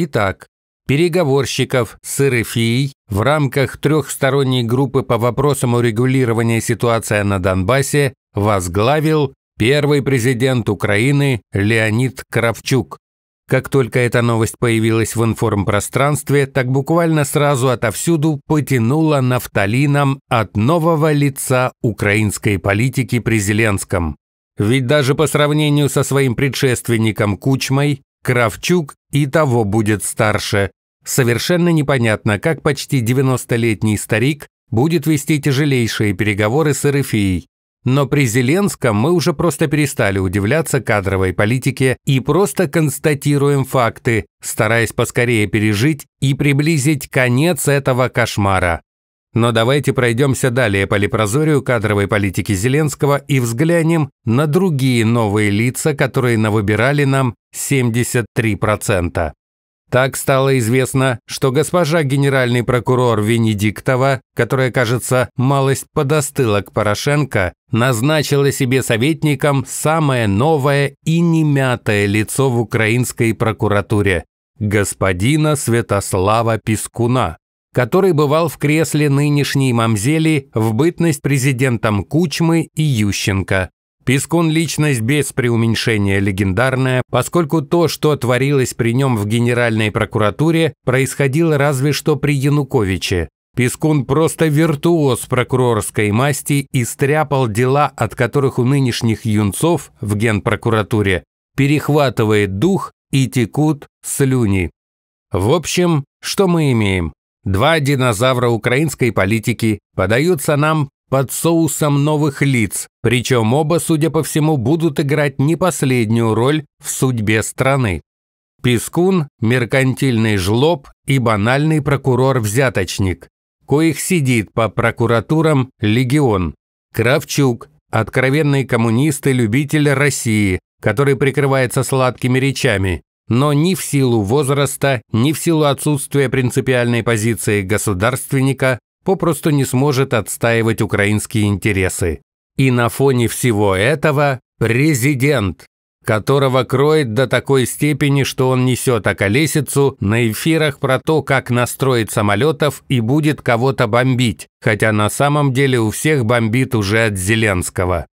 Итак, переговорщиков с РФИ в рамках трехсторонней группы по вопросам урегулирования ситуации на Донбассе возглавил первый президент Украины Леонид Кравчук. Как только эта новость появилась в информпространстве, так буквально сразу отовсюду потянуло нафталином от нового лица украинской политики при Зеленском. Ведь даже по сравнению со своим предшественником Кучмой, Кравчук и того будет старше. Совершенно непонятно, как почти 90-летний старик будет вести тяжелейшие переговоры с РФИ. Но при Зеленском мы уже просто перестали удивляться кадровой политике и просто констатируем факты, стараясь поскорее пережить и приблизить конец этого кошмара. Но давайте пройдемся далее по лепрозорию кадровой политики Зеленского и взглянем на другие новые лица, которые навыбирали нам 73%. Так стало известно, что госпожа генеральный прокурор Венедиктова, которая, кажется, малость подостыла к Порошенко, назначила себе советником самое новое и немятое лицо в украинской прокуратуре – господина Святослава Пискуна который бывал в кресле нынешней мамзели в бытность президентом Кучмы и Ющенко. Пескун – личность без преуменьшения легендарная, поскольку то, что творилось при нем в Генеральной прокуратуре, происходило разве что при Януковиче. Пескун просто виртуоз прокурорской масти и стряпал дела, от которых у нынешних юнцов в Генпрокуратуре перехватывает дух и текут слюни. В общем, что мы имеем? Два динозавра украинской политики подаются нам под соусом новых лиц, причем оба, судя по всему, будут играть не последнюю роль в судьбе страны. Пескун, меркантильный жлоб и банальный прокурор-взяточник, коих сидит по прокуратурам легион. Кравчук, откровенный коммунист и любитель России, который прикрывается сладкими речами, но ни в силу возраста, ни в силу отсутствия принципиальной позиции государственника попросту не сможет отстаивать украинские интересы. И на фоне всего этого президент, которого кроет до такой степени, что он несет околесицу на эфирах про то, как настроить самолетов и будет кого-то бомбить, хотя на самом деле у всех бомбит уже от Зеленского.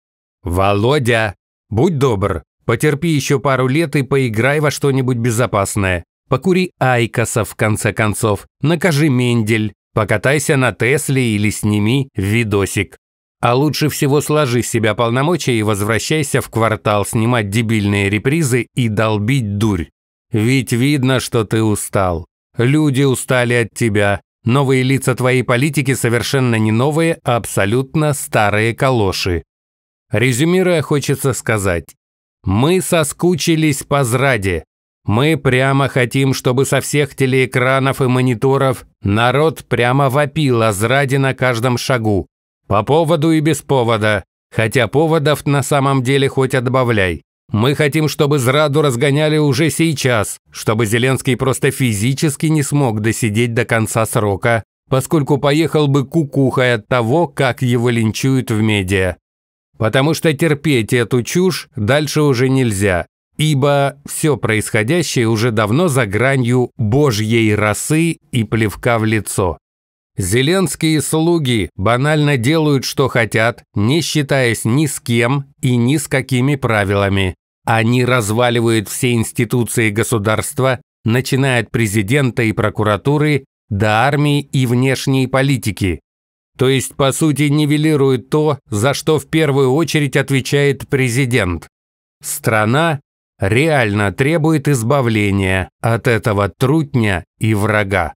«Володя, будь добр, Потерпи еще пару лет и поиграй во что-нибудь безопасное. Покури Айкоса, в конце концов, накажи Мендель, покатайся на Тесле или сними видосик. А лучше всего сложи с себя полномочия и возвращайся в квартал снимать дебильные репризы и долбить дурь. Ведь видно, что ты устал. Люди устали от тебя. Новые лица твоей политики совершенно не новые, а абсолютно старые калоши. Резюмируя, хочется сказать, мы соскучились по зраде. Мы прямо хотим, чтобы со всех телеэкранов и мониторов народ прямо вопил о зраде на каждом шагу. По поводу и без повода. Хотя поводов на самом деле хоть отбавляй. Мы хотим, чтобы зраду разгоняли уже сейчас, чтобы Зеленский просто физически не смог досидеть до конца срока, поскольку поехал бы кукухой от того, как его линчуют в медиа потому что терпеть эту чушь дальше уже нельзя, ибо все происходящее уже давно за гранью божьей росы и плевка в лицо. Зеленские слуги банально делают, что хотят, не считаясь ни с кем и ни с какими правилами. Они разваливают все институции государства, начиная от президента и прокуратуры до армии и внешней политики, то есть, по сути, нивелирует то, за что в первую очередь отвечает президент. Страна реально требует избавления от этого трутня и врага.